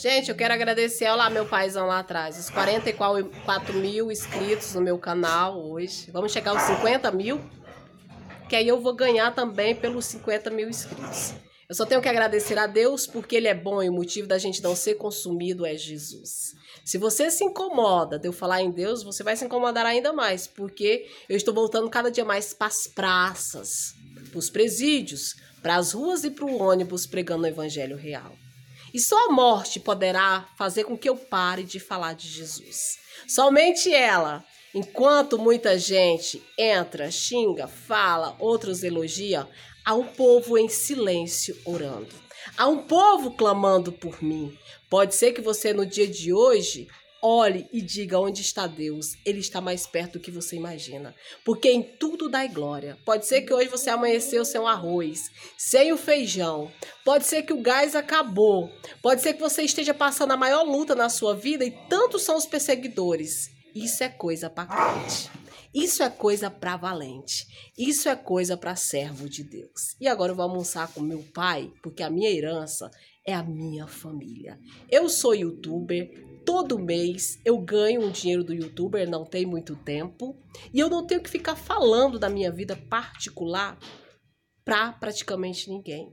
Gente, eu quero agradecer lá meu paizão lá atrás, os 44 mil inscritos no meu canal hoje. Vamos chegar aos 50 mil, que aí eu vou ganhar também pelos 50 mil inscritos. Eu só tenho que agradecer a Deus porque Ele é bom e o motivo da gente não ser consumido é Jesus. Se você se incomoda de eu falar em Deus, você vai se incomodar ainda mais, porque eu estou voltando cada dia mais para as praças, para os presídios, para as ruas e para o ônibus pregando o Evangelho real. E só a morte poderá fazer com que eu pare de falar de Jesus. Somente ela. Enquanto muita gente entra, xinga, fala, outros elogia, há um povo em silêncio orando. Há um povo clamando por mim. Pode ser que você no dia de hoje Olhe e diga onde está Deus. Ele está mais perto do que você imagina. Porque em tudo dá glória. Pode ser que hoje você amanheceu sem o arroz, sem o feijão. Pode ser que o gás acabou. Pode ser que você esteja passando a maior luta na sua vida e tantos são os perseguidores. Isso é coisa para crente. Isso é coisa para valente. Isso é coisa para servo de Deus. E agora eu vou almoçar com meu pai, porque a minha herança é a minha família. Eu sou youtuber, todo mês eu ganho um dinheiro do youtuber, não tem muito tempo, e eu não tenho que ficar falando da minha vida particular para praticamente ninguém.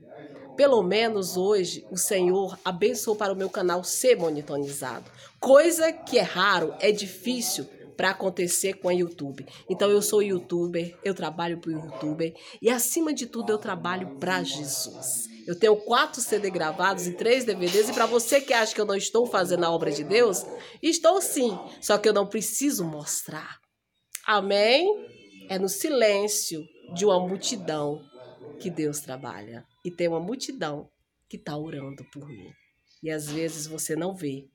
Pelo menos hoje o Senhor abençoou para o meu canal ser monitorizado, coisa que é raro, é difícil, para acontecer com a YouTube. Então eu sou youtuber, eu trabalho para o youtuber e acima de tudo eu trabalho para Jesus. Eu tenho quatro CD gravados e três DVDs e para você que acha que eu não estou fazendo a obra de Deus, estou sim, só que eu não preciso mostrar. Amém? É no silêncio de uma multidão que Deus trabalha e tem uma multidão que está orando por mim. E às vezes você não vê,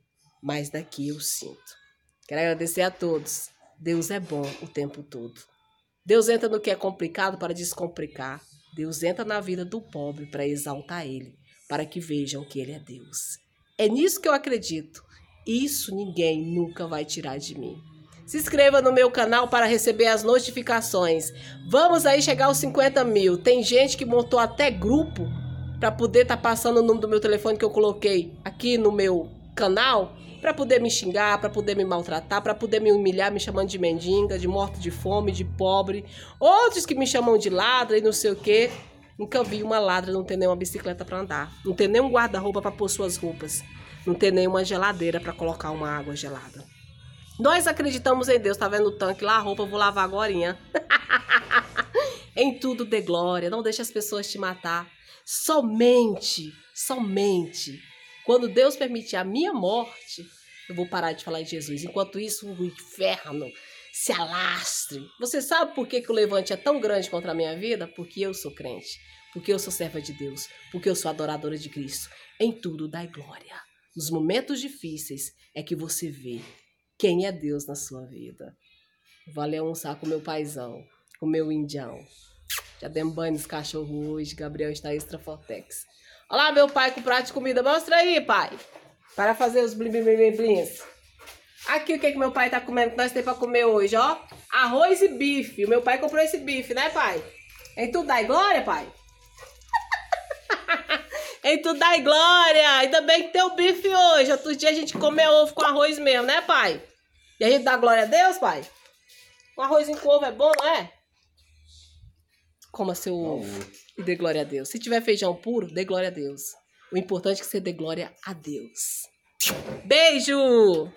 mas daqui eu sinto. Quero agradecer a todos. Deus é bom o tempo todo. Deus entra no que é complicado para descomplicar. Deus entra na vida do pobre para exaltar ele, para que vejam que ele é Deus. É nisso que eu acredito. Isso ninguém nunca vai tirar de mim. Se inscreva no meu canal para receber as notificações. Vamos aí chegar aos 50 mil. Tem gente que montou até grupo para poder estar tá passando o número do meu telefone que eu coloquei aqui no meu canal para poder me xingar, para poder me maltratar, para poder me humilhar, me chamando de mendiga, de morto de fome, de pobre. Outros que me chamam de ladra e não sei o quê. Nunca vi uma ladra não ter nenhuma bicicleta para andar, não ter nenhum guarda-roupa para pôr suas roupas, não ter nenhuma geladeira para colocar uma água gelada. Nós acreditamos em Deus, tá vendo o tanque lá, a roupa eu vou lavar agorinha. em tudo dê glória, não deixe as pessoas te matar. Somente, somente quando Deus permitir a minha morte, eu vou parar de falar em Jesus. Enquanto isso, o inferno se alastre. Você sabe por que, que o levante é tão grande contra a minha vida? Porque eu sou crente, porque eu sou serva de Deus, porque eu sou adoradora de Cristo. Em tudo dai glória. Nos momentos difíceis é que você vê quem é Deus na sua vida. Valeu é almoçar com meu paizão, com meu indião. Já demos banho nos cachorros hoje, Gabriel está extra fortex. Olha lá meu pai com prato de comida. Mostra aí, pai. Para fazer os blim, blim, blim, blim. Aqui o que, que meu pai tá comendo, que nós temos para comer hoje, ó. Arroz e bife. O meu pai comprou esse bife, né, pai? Em tudo dai glória, pai? em tudo dai glória. Ainda bem que tem o bife hoje. Outro dia a gente comeu ovo com arroz mesmo, né, pai? E a gente dá glória a Deus, pai? Um arrozinho com ovo é bom, não é? coma seu ovo e dê glória a Deus. Se tiver feijão puro, dê glória a Deus. O importante é que você dê glória a Deus. Beijo!